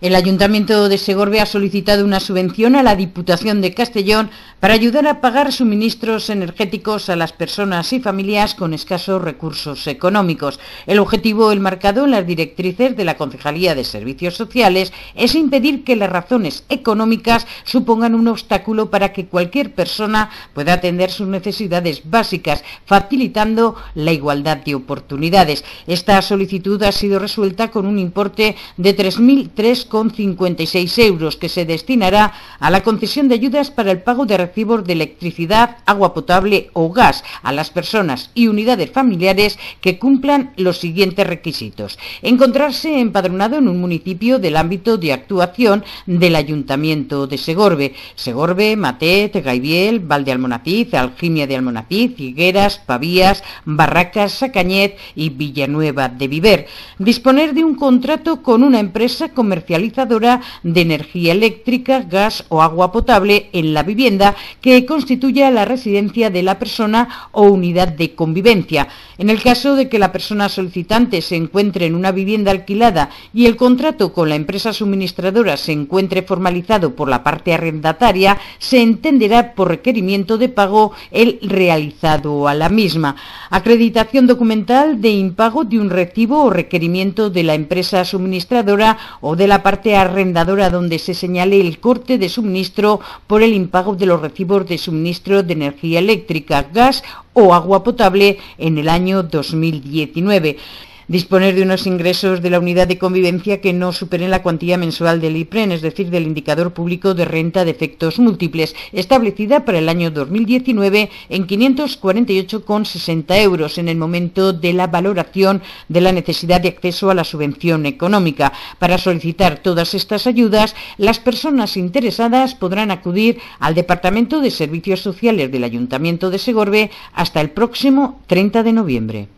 El Ayuntamiento de Segorbe ha solicitado una subvención a la Diputación de Castellón para ayudar a pagar suministros energéticos a las personas y familias con escasos recursos económicos. El objetivo, el marcado en las directrices de la Concejalía de Servicios Sociales, es impedir que las razones económicas supongan un obstáculo para que cualquier persona pueda atender sus necesidades básicas, facilitando la igualdad de oportunidades. Esta solicitud ha sido resuelta con un importe de 3.003 con 56 euros que se destinará a la concesión de ayudas para el pago de recibos de electricidad, agua potable o gas a las personas y unidades familiares que cumplan los siguientes requisitos. Encontrarse empadronado en un municipio del ámbito de actuación del Ayuntamiento de Segorbe, Segorbe, Matet, Gaibiel, Valdealmonacid, Alginia de Almonaciz, Higueras, Pavías, Barracas, Sacañez y Villanueva de Viver. Disponer de un contrato con una empresa comercial de energía eléctrica, gas o agua potable en la vivienda que constituya la residencia de la persona o unidad de convivencia. En el caso de que la persona solicitante se encuentre en una vivienda alquilada y el contrato con la empresa suministradora se encuentre formalizado por la parte arrendataria, se entenderá por requerimiento de pago el realizado a la misma. Acreditación documental de impago de un recibo o requerimiento de la empresa suministradora o de la parte arrendadora donde se señale el corte de suministro por el impago de los recibos de suministro de energía eléctrica, gas o agua potable en el año 2019 disponer de unos ingresos de la unidad de convivencia que no superen la cuantía mensual del IPREN, es decir, del indicador público de renta de efectos múltiples, establecida para el año 2019 en 548,60 euros en el momento de la valoración de la necesidad de acceso a la subvención económica. Para solicitar todas estas ayudas, las personas interesadas podrán acudir al Departamento de Servicios Sociales del Ayuntamiento de Segorbe hasta el próximo 30 de noviembre.